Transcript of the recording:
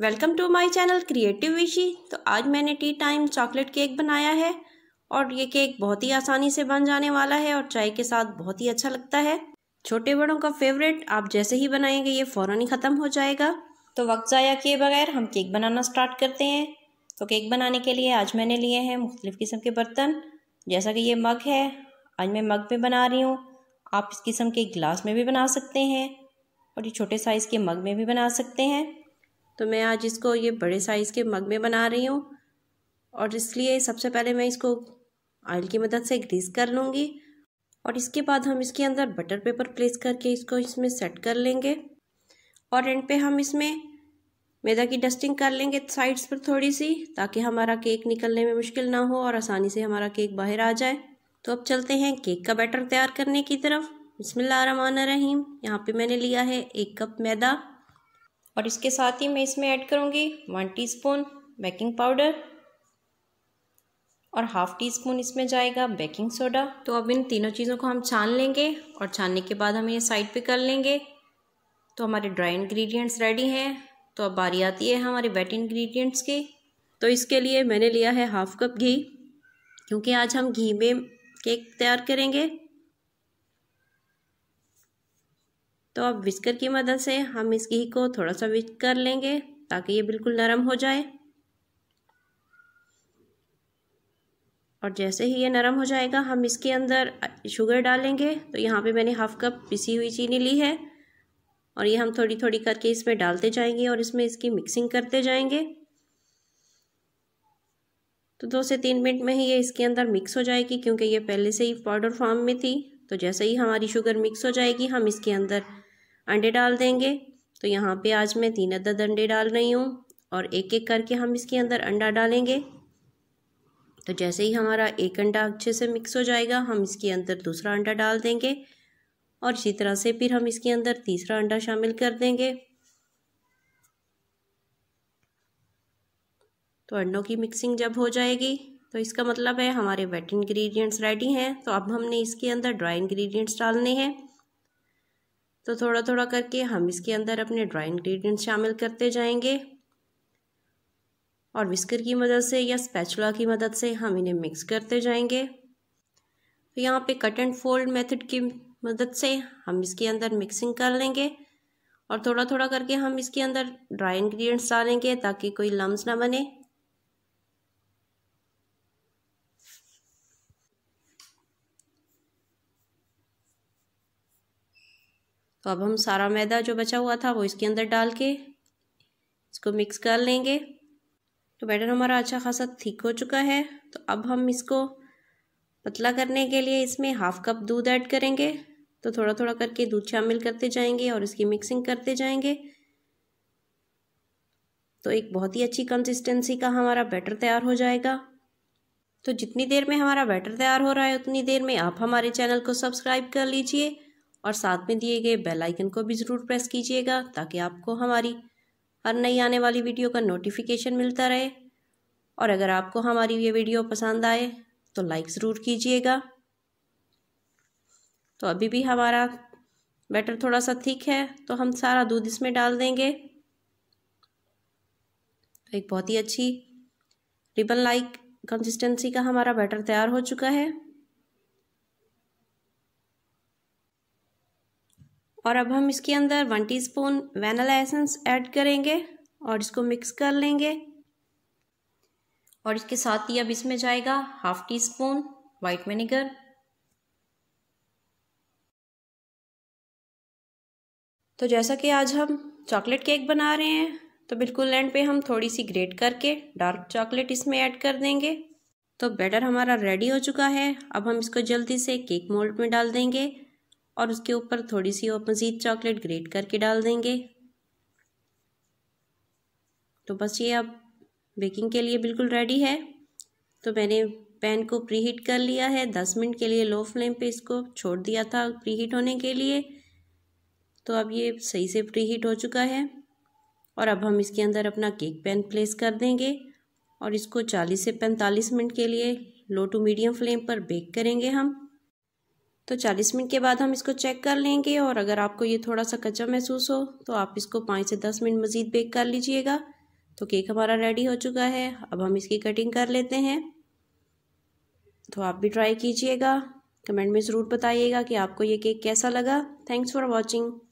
welcome to my channel creative Vishi तो आज मैंने टी टाइम चॉकलेट केक बनाया है और ये केक बहुत ही आसानी से बन जाने वाला है और चाय के साथ बहुत ही अच्छा लगता है छोटे बड़ों का फेवरेट आप जैसे ही बनाएंगे ये फ़ौरन ही ख़त्म हो जाएगा तो वक्त ज़ाया किए बगैर हम केक बनाना स्टार्ट करते हैं तो केक बनाने के लिए आज मैंने लिए हैं मुख्तलिफ़ किस्म के बर्तन जैसा कि ये मग है आज मैं मग में बना रही हूँ आप इस किस्म के गिलास में भी बना सकते हैं और ये छोटे साइज़ के मग में भी बना सकते हैं तो मैं आज इसको ये बड़े साइज़ के मग में बना रही हूँ और इसलिए सबसे पहले मैं इसको ऑयल की मदद से ग्रीस कर लूँगी और इसके बाद हम इसके अंदर बटर पेपर प्लेस करके इसको इसमें सेट कर लेंगे और एंड पे हम इसमें मैदा की डस्टिंग कर लेंगे साइड्स पर थोड़ी सी ताकि हमारा केक निकलने में मुश्किल ना हो और आसानी से हमारा केक बाहर आ जाए तो अब चलते हैं केक का बैटर तैयार करने की तरफ बसमिल्ल रहीम यहाँ पे मैंने लिया है एक कप मैदा और इसके साथ ही मैं इसमें ऐड करूँगी वन स्पून बेकिंग पाउडर और हाफ टी स्पून इसमें जाएगा बेकिंग सोडा तो अब इन तीनों चीज़ों को हम छान लेंगे और छानने के बाद हम ये साइड पे कर लेंगे तो हमारे ड्राई इंग्रेडिएंट्स रेडी हैं तो अब बारी आती है हमारे वेट इंग्रेडिएंट्स की तो इसके लिए मैंने लिया है हाफ कप घी क्योंकि आज हम घी में केक तैयार करेंगे तो अब विस्कर की मदद से हम इस घी को थोड़ा सा विस्क कर लेंगे ताकि ये बिल्कुल नरम हो जाए और जैसे ही ये नरम हो जाएगा हम इसके अंदर शुगर डालेंगे तो यहाँ पे मैंने हाफ़ कप पिसी हुई चीनी ली है और ये हम थोड़ी थोड़ी करके इसमें डालते जाएंगे और इसमें इसकी मिक्सिंग करते जाएंगे तो दो से तीन मिनट में ही ये इसके अंदर मिक्स हो जाएगी क्योंकि ये पहले से ही पाउडर फॉर्म में थी तो जैसे ही हमारी शुगर मिक्स हो जाएगी हम इसके अंदर अंडे डाल देंगे तो यहाँ पे आज मैं तीन अदद अंडे डाल रही हूँ और एक एक करके हम इसके अंदर अंडा डालेंगे तो जैसे ही हमारा एक अंडा अच्छे से मिक्स हो जाएगा हम इसके अंदर दूसरा अंडा डाल देंगे और इसी तरह से फिर हम इसके अंदर तीसरा अंडा शामिल कर देंगे तो अंडों की मिक्सिंग जब हो जाएगी तो इसका मतलब है हमारे वेट इंग्रेडिएंट्स रेडी हैं तो अब हमने इसके अंदर ड्राई इंग्रेडिएंट्स डालने हैं तो थोड़ा थोड़ा करके हम इसके अंदर अपने ड्राई इंग्रेडिएंट्स शामिल करते जाएंगे और विस्कर की मदद से या स्पैचुला की मदद से हम इन्हें मिक्स करते जाएंगे तो यहाँ पे कट एंड फोल्ड मेथड की मदद से हम इसके अंदर मिक्सिंग कर लेंगे और थोड़ा थोड़ा करके हम इसके अंदर ड्राई इंग्रेडिएंट्स डालेंगे ताकि कोई लम्स ना बने तो अब हम सारा मैदा जो बचा हुआ था वो इसके अंदर डाल के इसको मिक्स कर लेंगे तो बैटर हमारा अच्छा खासा थिक हो चुका है तो अब हम इसको पतला करने के लिए इसमें हाफ कप दूध ऐड करेंगे तो थोड़ा थोड़ा करके दूध शामिल करते जाएंगे और इसकी मिक्सिंग करते जाएंगे तो एक बहुत ही अच्छी कंसिस्टेंसी का हमारा बैटर तैयार हो जाएगा तो जितनी देर में हमारा बैटर तैयार हो रहा है उतनी देर में आप हमारे चैनल को सब्सक्राइब कर लीजिए और साथ में दिए गए बेल आइकन को भी ज़रूर प्रेस कीजिएगा ताकि आपको हमारी हर नई आने वाली वीडियो का नोटिफिकेशन मिलता रहे और अगर आपको हमारी ये वीडियो पसंद आए तो लाइक ज़रूर कीजिएगा तो अभी भी हमारा बैटर थोड़ा सा थिक है तो हम सारा दूध इसमें डाल देंगे तो एक बहुत ही अच्छी रिबन लाइक कंसिस्टेंसी का हमारा बैटर तैयार हो चुका है और अब हम इसके अंदर one teaspoon vanilla essence add करेंगे और इसको मिक्स कर लेंगे और इसके साथ ही अब इसमें जाएगा half teaspoon white vinegar तो जैसा कि आज हम चॉकलेट केक बना रहे हैं तो बिल्कुल एंड पे हम थोड़ी सी ग्रेट करके डार्क चॉकलेट इसमें ऐड कर देंगे तो बैटर हमारा रेडी हो चुका है अब हम इसको जल्दी से केक मोल्ड में डाल देंगे और उसके ऊपर थोड़ी सी और मज़ीद चॉकलेट ग्रेट करके डाल देंगे तो बस ये अब बेकिंग के लिए बिल्कुल रेडी है तो मैंने पैन को प्री हीट कर लिया है दस मिनट के लिए लो फ्लेम पे इसको छोड़ दिया था प्री हीट होने के लिए तो अब ये सही से प्री हीट हो चुका है और अब हम इसके अंदर अपना केक पैन प्लेस कर देंगे और इसको चालीस से पैंतालीस मिनट के लिए लो टू मीडियम फ्लेम पर बेक करेंगे हम तो 40 मिनट के बाद हम इसको चेक कर लेंगे और अगर आपको ये थोड़ा सा कच्चा महसूस हो तो आप इसको पाँच से दस मिनट मज़ीद बेक कर लीजिएगा तो केक हमारा रेडी हो चुका है अब हम इसकी कटिंग कर लेते हैं तो आप भी ट्राई कीजिएगा कमेंट में ज़रूर बताइएगा कि आपको ये केक कैसा लगा थैंक्स फॉर वॉचिंग